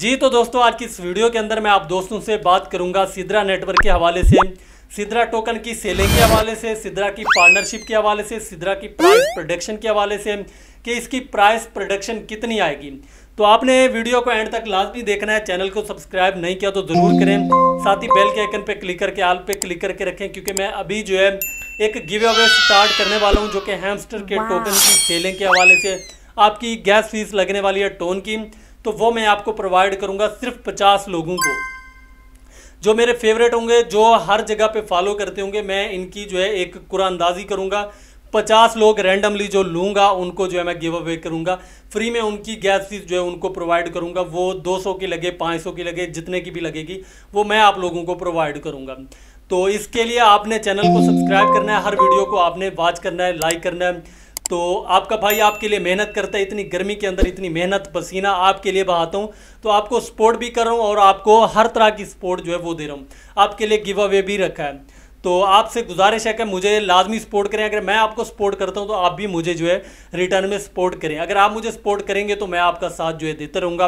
जी तो दोस्तों आज की इस वीडियो के अंदर मैं आप दोस्तों से बात करूंगा सिद्रा नेटवर्क के हवाले से सिद्रा टोकन की सेलिंग के हवाले से सिद्रा की पार्टनरशिप के हवाले से सिद्रा की प्राइस प्रोडक्शन के हवाले से कि इसकी प्राइस प्रोडक्शन कितनी आएगी तो आपने वीडियो को एंड तक लाजमी देखना है चैनल को सब्सक्राइब नहीं किया तो ज़रूर करें साथ ही बेल के आइकन पर क्लिक करके आल पे क्लिक करके रखें क्योंकि मैं अभी जो है एक गिव अवे स्टार्ट करने वाला हूँ जो कि हैमस्टर के टोकन की सेलिंग के हवाले से आपकी गैस फीस लगने वाली है टोन की तो वो मैं आपको प्रोवाइड करूंगा सिर्फ पचास लोगों को जो मेरे फेवरेट होंगे जो हर जगह पे फॉलो करते होंगे मैं इनकी जो है एक कुरानंदाजी करूंगा पचास लोग रैंडमली जो लूंगा उनको जो है मैं गिव अवे करूंगा फ्री में उनकी गैस फीस जो है उनको प्रोवाइड करूंगा वो 200 की लगे 500 की लगे जितने की भी लगेगी वो मैं आप लोगों को प्रोवाइड करूंगा तो इसके लिए आपने चैनल को सब्सक्राइब करना है हर वीडियो को आपने वॉच करना है लाइक करना है तो आपका भाई आपके लिए मेहनत करता है इतनी गर्मी के अंदर इतनी मेहनत पसीना आपके लिए बहाता हूँ तो आपको सपोर्ट भी कर रहा हूँ और आपको हर तरह की सपोर्ट जो है वो दे रहा हूँ आपके लिए गिव अवे भी रखा है तो आपसे गुजारिश है कि मुझे लाजमी सपोर्ट करें अगर मैं आपको सपोर्ट करता हूं तो आप भी मुझे जो है रिटर्न में सपोर्ट करें अगर आप मुझे सपोर्ट करेंगे तो मैं आपका साथ जो है देता रहूँगा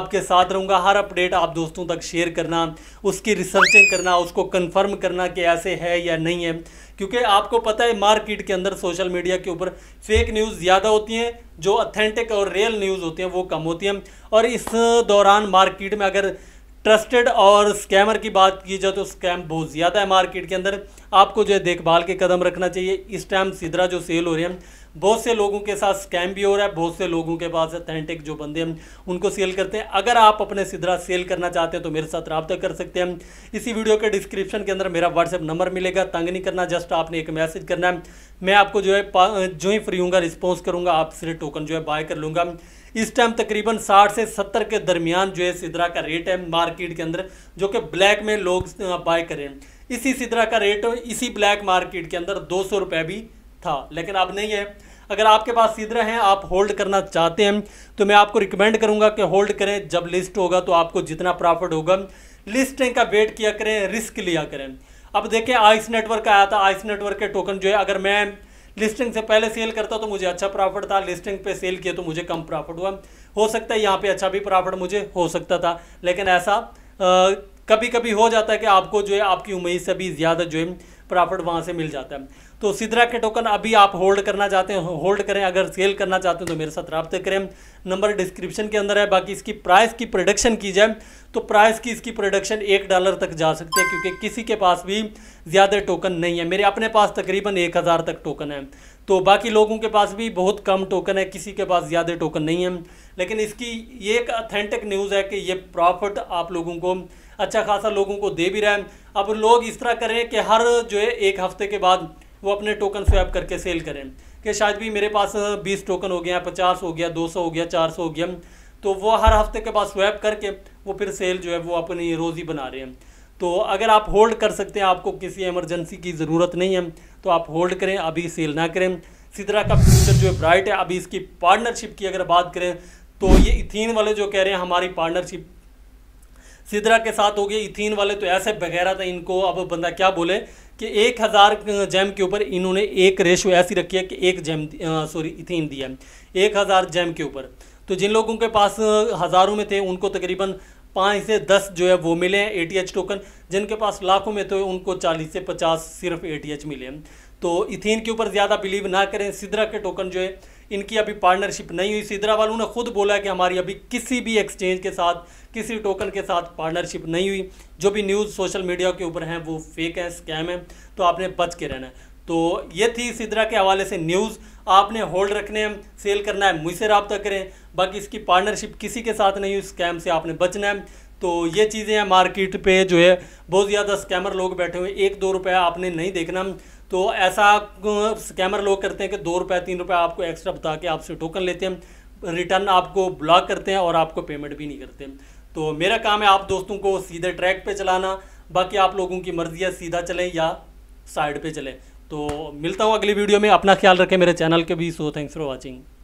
आपके साथ रहूँगा हर अपडेट आप दोस्तों तक शेयर करना उसकी रिसर्चिंग करना उसको कन्फर्म करना कि ऐसे है या नहीं है क्योंकि आपको पता है मार्केट के अंदर सोशल मीडिया के ऊपर फेक न्यूज़ ज़्यादा होती हैं जो अथेंटिक और रियल न्यूज़ होती हैं वो कम होती हैं और इस दौरान मार्केट में अगर ट्रस्टेड और स्कैमर की बात की जाए तो स्कैम बहुत ज़्यादा है मार्केट के अंदर आपको जो है देखभाल के कदम रखना चाहिए इस टाइम सिदरा जो सेल हो रही है बहुत से लोगों के साथ स्कैम भी हो रहा है बहुत से लोगों के पास अथेंटिक जो बंदे हैं उनको सेल करते हैं अगर आप अपने सिदरा सेल करना चाहते हैं तो मेरे साथ रबता कर सकते हैं इसी वीडियो के डिस्क्रिप्शन के अंदर मेरा व्हाट्सएप नंबर मिलेगा तंग नहीं करना जस्ट आपने एक मैसेज करना है मैं आपको जो है जो ही फ्री हूँगा रिस्पॉन्स करूँगा आप सिर्फ टोकन जो है बाय कर लूँगा इस टाइम तकरीबन 60 से 70 के दरमियान जो है सिदरा का रेट है मार्केट के अंदर जो कि ब्लैक में लोग बाय करें इसी सिदरा का रेट इसी ब्लैक मार्केट के अंदर दो सौ भी था लेकिन अब नहीं है अगर आपके पास सिदरा हैं आप होल्ड करना चाहते हैं तो मैं आपको रिकमेंड करूँगा कि होल्ड करें जब लिस्ट होगा तो आपको जितना प्रॉफिट होगा लिस्टें का वेट किया करें रिस्क लिया करें अब देखें आइस नेटवर्क आया था आइस नेटवर्क के टोकन जो है अगर मैं लिस्टिंग से पहले सेल करता तो मुझे अच्छा प्रॉफिट था लिस्टिंग पे सेल किया तो मुझे कम प्रॉफिट हुआ हो सकता है यहाँ पे अच्छा भी प्रॉफिट मुझे हो सकता था लेकिन ऐसा आ, कभी कभी हो जाता है कि आपको जो है आपकी उम्मीद से भी ज़्यादा जो है प्रॉफिट वहाँ से मिल जाता है तो सिद्रा के टोकन अभी आप होल्ड करना चाहते हैं होल्ड करें अगर सेल करना चाहते हैं तो मेरे साथ रबते करें नंबर डिस्क्रिप्शन के अंदर है बाकी इसकी प्राइस की प्रोडक्शन की जाए तो प्राइस की इसकी प्रोडक्शन एक डॉलर तक जा सकते हैं क्योंकि किसी के पास भी ज़्यादा टोकन नहीं है मेरे अपने पास तकरीबन एक हज़ार तक टोकन है तो बाकी लोगों के पास भी बहुत कम टोकन है किसी के पास ज़्यादा टोकन नहीं है लेकिन इसकी ये एक अथेंटिक न्यूज़ है कि ये प्रॉफिट आप लोगों को अच्छा खासा लोगों को दे भी रहा है अब लोग इस तरह करें कि हर जो है एक हफ्ते के बाद वो अपने टोकन स्वैप करके सेल करें कि शायद भी मेरे पास बीस टोकन हो गया पचास हो गया दो सौ हो गया चार सौ हो गया तो वो हर हफ्ते के बाद स्वैप करके वो फिर सेल जो है वो अपनी रोज़ी बना रहे हैं तो अगर आप होल्ड कर सकते हैं आपको किसी इमरजेंसी की ज़रूरत नहीं है तो आप होल्ड करें अभी सेल ना करें सिदरा का फ्यूचर जो है ब्राइट है अभी इसकी पार्टनरशिप की अगर बात करें तो ये इथीन वाले जो कह रहे हैं हमारी पार्टनरशिप सिदरा के साथ हो गए इथिन वाले तो ऐसे वगैरह था इनको अब बंदा क्या बोले कि एक हज़ार जैम के ऊपर इन्होंने एक रेशो ऐसी रखी है कि एक जैम सॉरी इथिन दिया एक हज़ार जैम के ऊपर तो जिन लोगों के पास हज़ारों में थे उनको तकरीबन पाँच से दस जो है वो मिले हैं ए टोकन जिनके पास लाखों में थे उनको चालीस से पचास सिर्फ ए मिले हैं तो इथिन के ऊपर ज़्यादा बिलीव ना करें सिदरा के टोकन जो है इनकी अभी पार्टनरशिप नहीं हुई सिद्रा वालों ने खुद बोला कि हमारी अभी किसी भी एक्सचेंज के साथ किसी टोकन के साथ पार्टनरशिप नहीं हुई जो भी न्यूज़ सोशल मीडिया के ऊपर हैं वो फेक है स्कैम है तो आपने बच के रहना है तो ये थी सिद्रा के हवाले से न्यूज़ आपने होल्ड रखने हैं सेल करना है मुझसे रबता करें बाकी इसकी पार्टनरशिप किसी के साथ नहीं हुई स्कैम से आपने बचना है तो ये चीज़ें हैं मार्केट पे जो है बहुत ज़्यादा स्कैमर लोग बैठे हुए एक दो रुपया आपने नहीं देखना तो ऐसा स्कैमर लोग करते हैं कि दो रुपये तीन रुपये आपको एक्स्ट्रा बता के आपसे टोकन लेते हैं रिटर्न आपको ब्लॉक करते हैं और आपको पेमेंट भी नहीं करते तो मेरा काम है आप दोस्तों को सीधे ट्रैक पे चलाना बाकी आप लोगों की मर्जी है सीधा चलें या साइड पे चलें तो मिलता हूँ अगली वीडियो में अपना ख्याल रखें मेरे चैनल के भी सो थैंक्स फॉर वॉचिंग